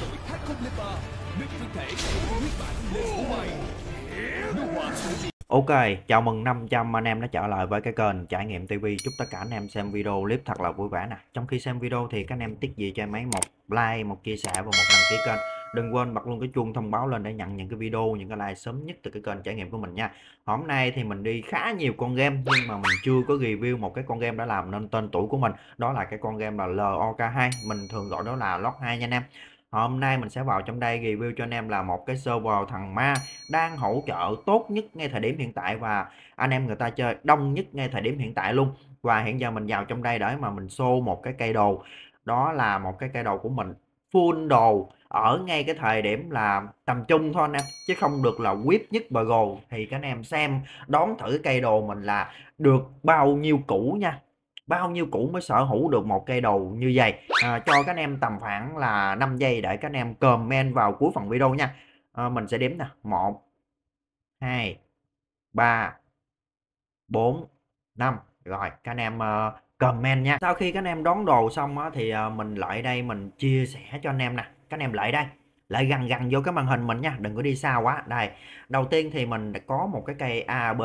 tội thác không lên bờ Nước thiên thể huyết bản lên số 7 Ok, chào mừng 500 anh em đã trở lại với cái kênh Trải nghiệm TV Chúc tất cả anh em xem video clip thật là vui vẻ nè Trong khi xem video thì các anh em tiết gì cho em ấy một like, một chia sẻ và một đăng ký kênh Đừng quên bật luôn cái chuông thông báo lên để nhận những cái video, những cái like sớm nhất từ cái kênh trải nghiệm của mình nha Hôm nay thì mình đi khá nhiều con game nhưng mà mình chưa có review một cái con game đã làm nên tên tuổi của mình Đó là cái con game là LOK2, mình thường gọi đó là LOK2 nha anh em Hôm nay mình sẽ vào trong đây review cho anh em là một cái server thằng ma đang hỗ trợ tốt nhất ngay thời điểm hiện tại và anh em người ta chơi đông nhất ngay thời điểm hiện tại luôn. Và hiện giờ mình vào trong đây để mà mình xô một cái cây đồ. Đó là một cái cây đồ của mình full đồ ở ngay cái thời điểm là tầm trung thôi anh em chứ không được là quýp nhất bờ gồ thì các anh em xem đón thử cây đồ mình là được bao nhiêu củ nha bao nhiêu cũ mới sở hữu được một cây đầu như vậy à, cho các anh em tầm khoảng là 5 giây để các anh em comment vào cuối phần video nha à, mình sẽ đếm nè một hai ba bốn năm rồi các anh em uh, comment nha sau khi các anh em đón đồ xong á, thì uh, mình lại đây mình chia sẻ cho anh em nè các anh em lại đây lại gần gần vô cái màn hình mình nha đừng có đi xa quá đây đầu tiên thì mình đã có một cái cây ABS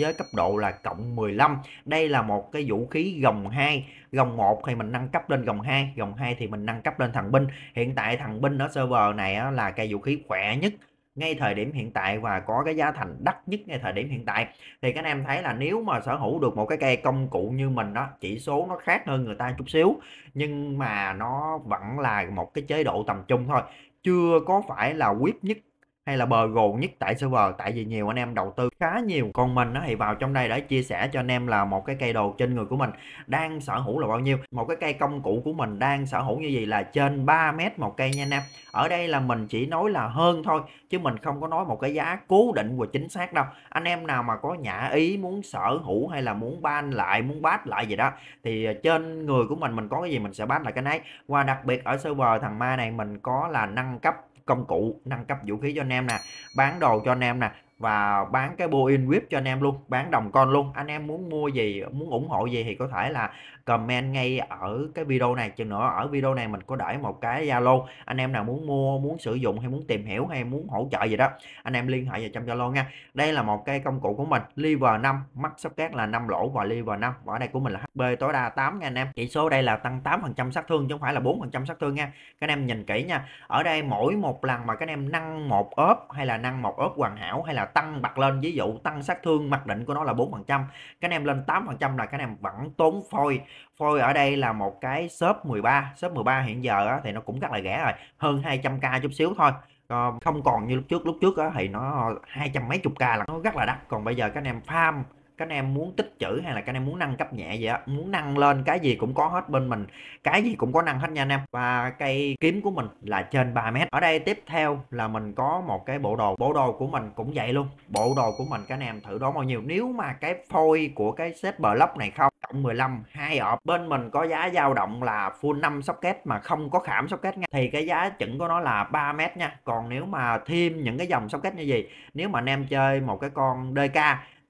với cấp độ là cộng 15 đây là một cái vũ khí gồng 2 gồng 1 thì mình nâng cấp lên gồng 2 gồng 2 thì mình nâng cấp lên thằng binh hiện tại thằng binh ở server này là cây vũ khí khỏe nhất ngay thời điểm hiện tại và có cái giá thành đắt nhất ngay thời điểm hiện tại thì các anh em thấy là nếu mà sở hữu được một cái cây công cụ như mình đó chỉ số nó khác hơn người ta chút xíu nhưng mà nó vẫn là một cái chế độ tầm trung thôi chưa có phải là quyết nhất hay là bờ gồ nhất tại server tại vì nhiều anh em đầu tư khá nhiều còn mình nó thì vào trong đây để chia sẻ cho anh em là một cái cây đồ trên người của mình đang sở hữu là bao nhiêu một cái cây công cụ của mình đang sở hữu như vậy là trên 3 mét một cây nha anh em ở đây là mình chỉ nói là hơn thôi chứ mình không có nói một cái giá cố định và chính xác đâu anh em nào mà có nhã ý muốn sở hữu hay là muốn ban lại muốn bát lại gì đó thì ờ, trên người của mình mình có cái gì mình sẽ bát lại cái nấy và đặc biệt ở server thằng ma này mình có là nâng cấp công cụ nâng cấp vũ khí cho anh em nè bán đồ cho anh em nè và bán cái boin whip cho anh em luôn bán đồng con luôn anh em muốn mua gì muốn ủng hộ gì thì có thể là comment ngay ở cái video này chừng nữa ở video này mình có để một cái Zalo anh em nào muốn mua muốn sử dụng hay muốn tìm hiểu hay muốn hỗ trợ gì đó anh em liên hệ vào trong Zalo nha đây là một cái công cụ của mình liver 5 mắt sắp cát là 5 lỗ và liver 5 và ở đây của mình là HP tối đa 8 nha anh em chỉ số đây là tăng 8 phần trăm sát thương chứ không phải là 4 phần trăm sát thương nha các anh em nhìn kỹ nha ở đây mỗi một lần mà các anh em nâng một ốp hay là nâng một ốp hoàn hảo hay là tăng bật lên ví dụ tăng sát thương mặc định của nó là 4 phần trăm các anh em lên 8 phần trăm là các anh em vẫn tốn phôi phôi ở đây là một cái shop 13 shop 13 hiện giờ á, thì nó cũng rất là rẻ rồi hơn 200k chút xíu thôi ờ, không còn như lúc trước lúc trước á, thì nó hai trăm mấy chục k là nó rất là đắt còn bây giờ các anh em farm các anh em muốn tích trữ hay là các anh em muốn nâng cấp nhẹ gì á muốn nâng lên cái gì cũng có hết bên mình cái gì cũng có nâng hết nha anh em và cây kiếm của mình là trên 3 mét ở đây tiếp theo là mình có một cái bộ đồ bộ đồ của mình cũng vậy luôn bộ đồ của mình các anh em thử đoán bao nhiêu nếu mà cái phôi của cái xếp block này không cộng 15 hai ọp bên mình có giá dao động là full 5 socket mà không có khảm socket nha thì cái giá chuẩn của nó là 3 mét nha còn nếu mà thêm những cái dòng socket như gì nếu mà anh em chơi một cái con DK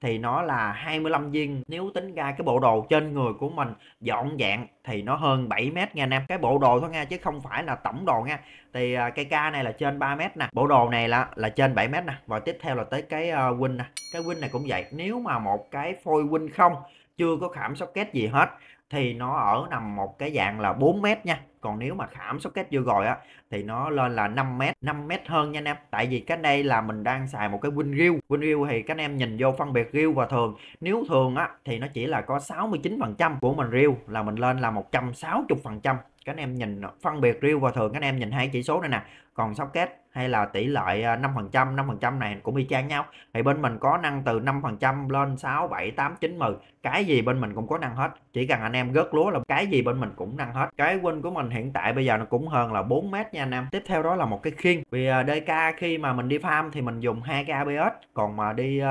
thì nó là 25 viên nếu tính ra cái bộ đồ trên người của mình dọn dạng thì nó hơn 7 mét nha anh em cái bộ đồ thôi nha chứ không phải là tổng đồ nha thì à, cây ca này là trên 3 mét nè bộ đồ này là là trên 7 mét nè và tiếp theo là tới cái à, win nè cái win này cũng vậy nếu mà một cái phôi win không chưa có khảm socket gì hết thì nó ở nằm một cái dạng là 4 mét nha còn nếu mà khảm socket vô rồi á thì nó lên là 5 mét 5 mét hơn nha anh em tại vì cái đây là mình đang xài một cái win reel win reel thì các anh em nhìn vô phân biệt reel và thường nếu thường á thì nó chỉ là có 69 phần trăm của mình reel là mình lên là 160 phần trăm các anh em nhìn phân biệt reel và thường các anh em nhìn hai chỉ số này nè còn socket hay là tỷ lệ 5% à, 5% này cũng y chang nhau thì bên mình có năng từ 5% lên 6 7 8 9 10 cái gì bên mình cũng có năng hết chỉ cần anh em gớt lúa là cái gì bên mình cũng năng hết cái win của mình hiện tại bây giờ nó cũng hơn là 4 mét nha anh em tiếp theo đó là một cái khiên vì à, DK khi mà mình đi farm thì mình dùng hai cái ABS còn mà đi uh,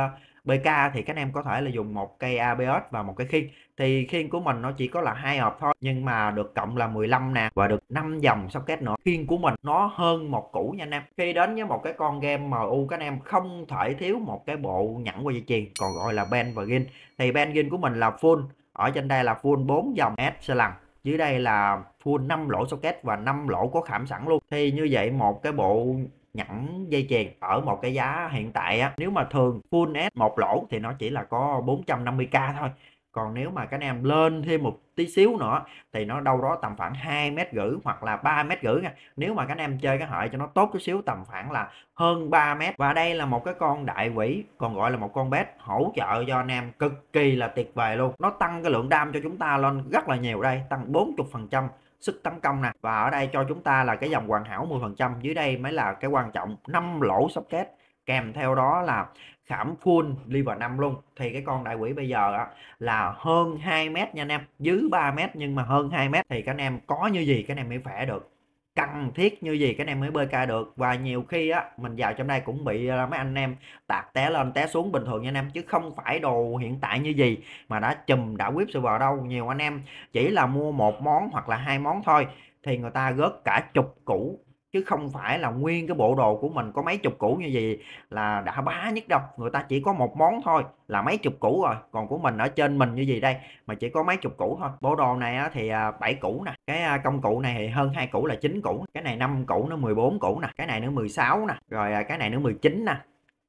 BK thì các em có thể là dùng một cây ABS và một cái khiên thì khiên của mình nó chỉ có là hai hộp thôi nhưng mà được cộng là 15 nè và được 5 dòng socket nữa khiên của mình nó hơn một củ nha anh em khi đến với một cái con game MU các em không thể thiếu một cái bộ nhẫn qua dây chuyền còn gọi là ben và gin thì ben gin của mình là full ở trên đây là full 4 dòng S lần dưới đây là full 5 lỗ socket và 5 lỗ có khảm sẵn luôn thì như vậy một cái bộ nhẫn dây chèn ở một cái giá hiện tại á nếu mà thường full S một lỗ thì nó chỉ là có 450k thôi còn nếu mà các em lên thêm một tí xíu nữa thì nó đâu đó tầm khoảng 2 mét rưỡi hoặc là 3 mét rưỡi nha nếu mà các em chơi cái hợi cho nó tốt chút xíu tầm khoảng là hơn 3 mét và đây là một cái con đại quỷ còn gọi là một con bét hỗ trợ cho anh em cực kỳ là tuyệt vời luôn nó tăng cái lượng đam cho chúng ta lên rất là nhiều đây tăng 40 phần trăm sức tấn công nè và ở đây cho chúng ta là cái dòng hoàn hảo 10% dưới đây mới là cái quan trọng năm lỗ socket kèm theo đó là khảm full liver 5 luôn thì cái con đại quỷ bây giờ á, là hơn 2 mét nha anh em dưới 3 mét nhưng mà hơn 2 mét thì các anh em có như gì các anh em mới vẽ được cần thiết như gì các anh em mới bơi ca được và nhiều khi á mình vào trong đây cũng bị à, mấy anh em tạt té lên té xuống bình thường nha anh em chứ không phải đồ hiện tại như gì mà đã chùm đã whip server đâu nhiều anh em chỉ là mua một món hoặc là hai món thôi thì người ta gớt cả chục củ chứ không phải là nguyên cái bộ đồ của mình có mấy chục củ như vậy là đã bá nhất đâu người ta chỉ có một món thôi là mấy chục củ rồi còn của mình ở trên mình như gì đây mà chỉ có mấy chục củ thôi bộ đồ này thì à, bảy củ nè cái à, công cụ này thì hơn hai củ là chín củ cái này năm củ nó 14 củ nè cái này nữa 16 nè rồi à, cái này nữa 19 nè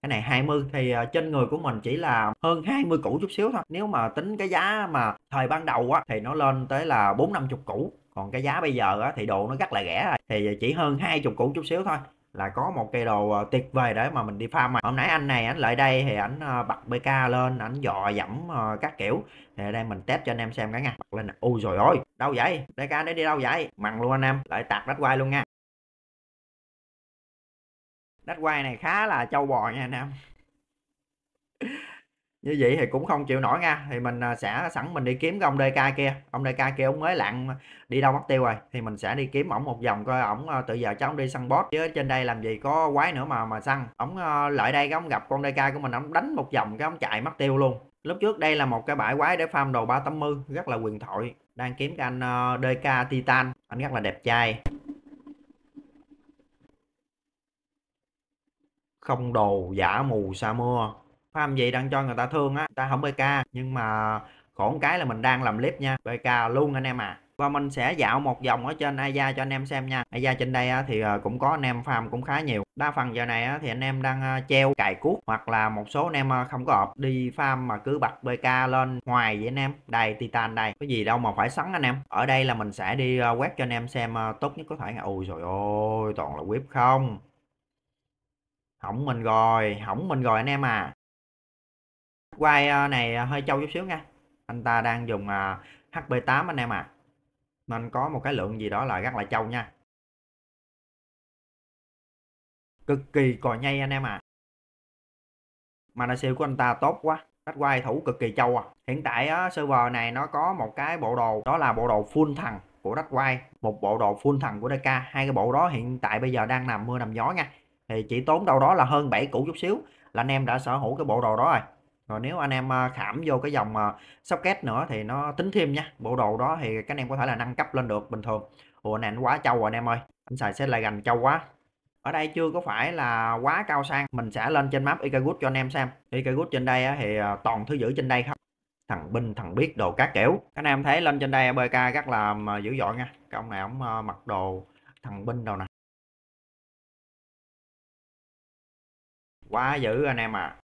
cái này 20 thì ờ, trên người của mình chỉ là hơn 20 củ chút xíu thôi nếu mà tính cái giá mà thời ban đầu á thì nó lên tới là bốn năm chục củ còn cái giá bây giờ á thì đồ nó rất là rẻ rồi thì chỉ hơn hai chục củ chút xíu thôi là có một cây đồ ờ, tuyệt vời để mà mình đi farm mà hôm nãy anh này anh lại đây thì ảnh ờ, bật bk lên ảnh dò dẫm các kiểu thì ở đây mình test cho anh em xem cái nha bật lên ui rồi ôi đâu vậy bk để đi đâu vậy mặn luôn anh em lại tạt đất quay luôn nha đất quay này khá là châu bò nha anh em như vậy thì cũng không chịu nổi nha thì mình à, sẽ sẵn mình đi kiếm cái ông DK kia ông DK kia ông mới lạng đi đâu mất tiêu rồi thì mình sẽ đi kiếm ổng một vòng coi ổng à, tự giờ cháu đi săn boss chứ trên đây làm gì có quái nữa mà mà săn ổng à, lại đây cái ông gặp con DK của mình ổng đánh một vòng cái ổng chạy mất tiêu luôn lúc trước đây là một cái bãi quái để farm đồ 380 rất là quyền thoại đang kiếm cái anh DK Titan anh rất là đẹp trai không đồ giả mù sa mưa farm gì đang cho người ta thương á ta không bk nhưng mà khổ cái là mình đang làm clip nha bk luôn anh em à và mình sẽ dạo một vòng ở trên Aya cho anh em xem nha Aya trên đây thì ờ, cũng có anh em farm cũng khá nhiều đa phần giờ này thì anh em đang ờ, treo cài cuốc hoặc là một số anh em ờ, không có ọp đi farm mà cứ bật bk lên ngoài vậy anh em đây titan đây có gì đâu mà phải sắn anh em ở đây là mình sẽ đi quét cho anh em xem tốt nhất có thể ôi rồi ôi toàn là web không hỏng mình rồi hỏng mình rồi anh em à quay ờ, này ờ, hơi trâu chút xíu nha anh ta đang dùng ờ, hp 8 anh em à nên có một cái lượng gì đó là rất là trâu nha cực kỳ cò nhây anh em à mana siêu của anh ta tốt quá cách quay thủ cực kỳ trâu à hiện tại á, server này nó có một cái bộ đồ đó là bộ đồ full thằng của Đách Quay, một bộ đồ full thần của DK. Hai cái bộ đó hiện tại bây giờ đang nằm mưa nằm gió nha thì chỉ tốn đâu đó là hơn 7 củ chút xíu là anh em đã sở hữu cái bộ đồ đó rồi rồi nếu anh em à, khảm vô cái dòng à, socket nữa thì nó tính thêm nha bộ đồ đó thì các anh em có thể là nâng cấp lên được bình thường ủa này anh quá trâu rồi anh em ơi anh xài sẽ lại gành trâu quá ở đây chưa có phải là quá cao sang mình sẽ lên trên map Ikagut cho anh em xem Ikagut trên đây thì à, toàn thứ giữ trên đây không thằng binh thằng biết đồ các kiểu các anh em thấy lên trên đây BK rất là dữ dội nha cái ông này ông mặc đồ thằng binh đâu nè quá dữ anh em ạ à.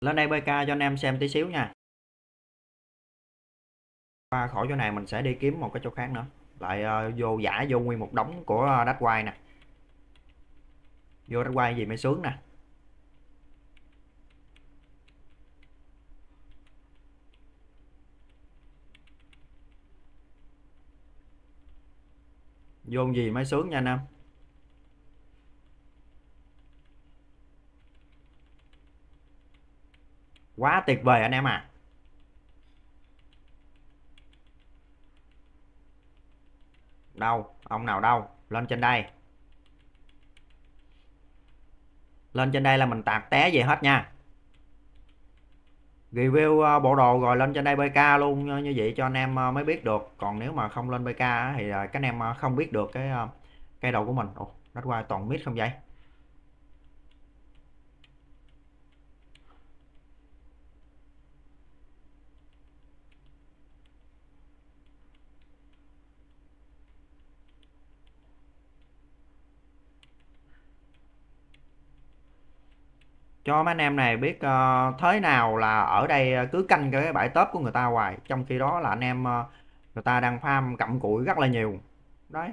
lên đây bk cho anh em xem tí xíu nha qua khỏi chỗ này mình sẽ đi kiếm một cái chỗ khác nữa lại uh, vô giả vô nguyên một đống của uh, đách quay nè vô đách quay gì mới sướng nè vô gì mới sướng nha anh em quá tuyệt vời anh em à đâu ông nào đâu lên trên đây lên trên đây là mình tạt té về hết nha review ờ, bộ đồ rồi lên trên đây bk luôn như vậy cho anh em ờ, mới biết được còn nếu mà không lên bk thì ờ, các anh em không biết được cái cây đầu của mình Ồ, nó qua toàn mít không vậy cho mấy anh em này biết uh, thế nào là ở đây ờ, cứ canh cái bãi tớp của người ta hoài trong khi đó là anh em uh, người ta đang farm cặm cụi rất là nhiều đấy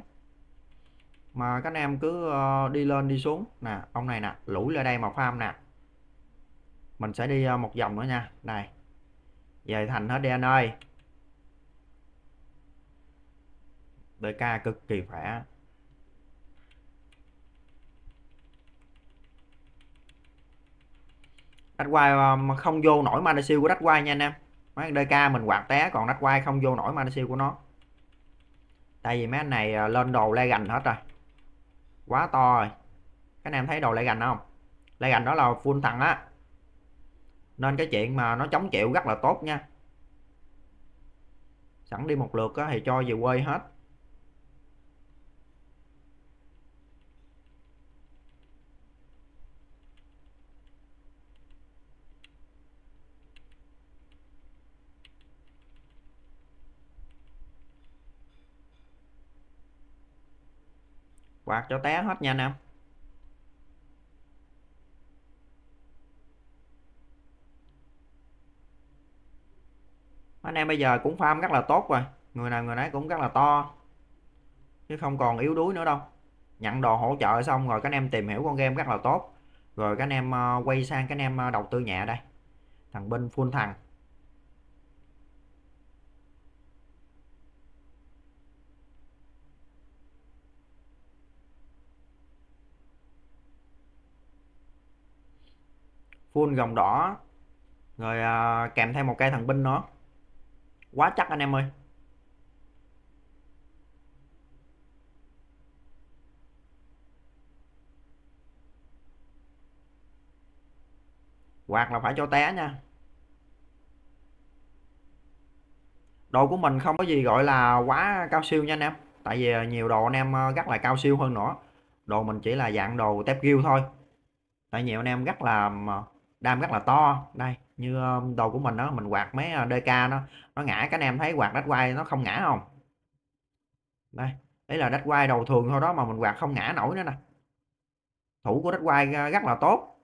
mà các anh em cứ uh, đi lên đi xuống nè ông này nè lũi lên đây mà farm nè mình sẽ đi uh, một vòng nữa nha này về thành hết đi anh ơi DK cực kỳ khỏe đách quay ờ, không vô nổi Malaysia của đách quay nha anh em mấy DK mình quạt té còn đách quay không vô nổi Malaysia của nó tại vì mấy anh này ờ, lên đồ le gành hết rồi quá to rồi các anh em thấy đồ le gành không le gành đó là full thằng á nên cái chuyện mà nó chống chịu rất là tốt nha sẵn đi một lượt á, thì cho về quê hết quạt cho té hết nha anh em anh em bây giờ cũng farm rất là tốt rồi người nào người nấy cũng rất là to chứ không còn yếu đuối nữa đâu nhận đồ hỗ trợ xong rồi các anh em tìm hiểu con game rất là tốt rồi các anh em ờ, quay sang các anh em ờ, đầu tư nhẹ đây thằng binh full thằng full gồng đỏ rồi à, kèm thêm một cây thần binh nữa quá chắc anh em ơi quạt là phải cho té nha đồ của mình không có gì gọi là quá cao siêu nha anh em tại vì à, nhiều đồ anh em rất à, là cao siêu hơn nữa đồ mình chỉ là dạng đồ tép ghiêu thôi tại nhiều anh em rất là à, đam rất là to đây như um, đồ của mình đó mình quạt mấy DK ờ, nó nó ngã các anh em thấy quạt đất quay nó không ngã không đây đấy là đất quay đầu thường thôi đó mà mình quạt không ngã nổi nữa nè thủ của đất quay ờ, rất là tốt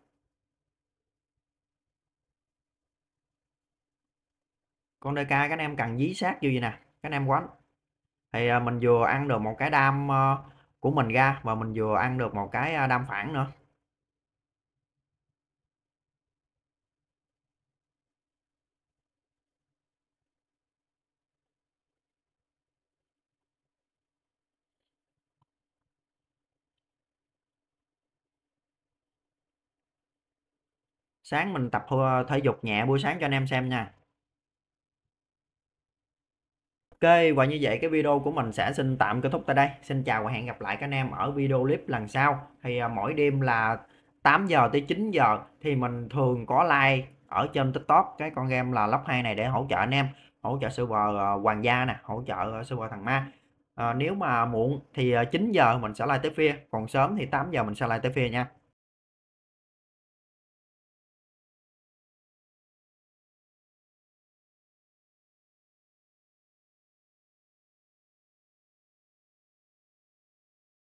con DK các anh em cần dí sát như vậy nè các anh em quánh thì ờ, mình vừa ăn được một cái đam của mình ra và mình vừa ăn được một cái đam phản nữa sáng mình tập ờ, thể dục nhẹ buổi sáng cho anh em xem nha Ok và như vậy cái video của mình sẽ xin tạm kết thúc tại đây Xin chào và hẹn gặp lại các anh em ở video clip lần sau Thì ờ, mỗi đêm là 8 giờ tới 9 giờ thì mình thường có like ở trên tiktok cái con game là lóc 2 này để hỗ trợ anh em hỗ trợ server ờ, hoàng gia nè hỗ trợ server thằng ma à, nếu mà muộn thì 9 giờ mình sẽ like tới phía còn sớm thì 8 giờ mình sẽ like tới phía nha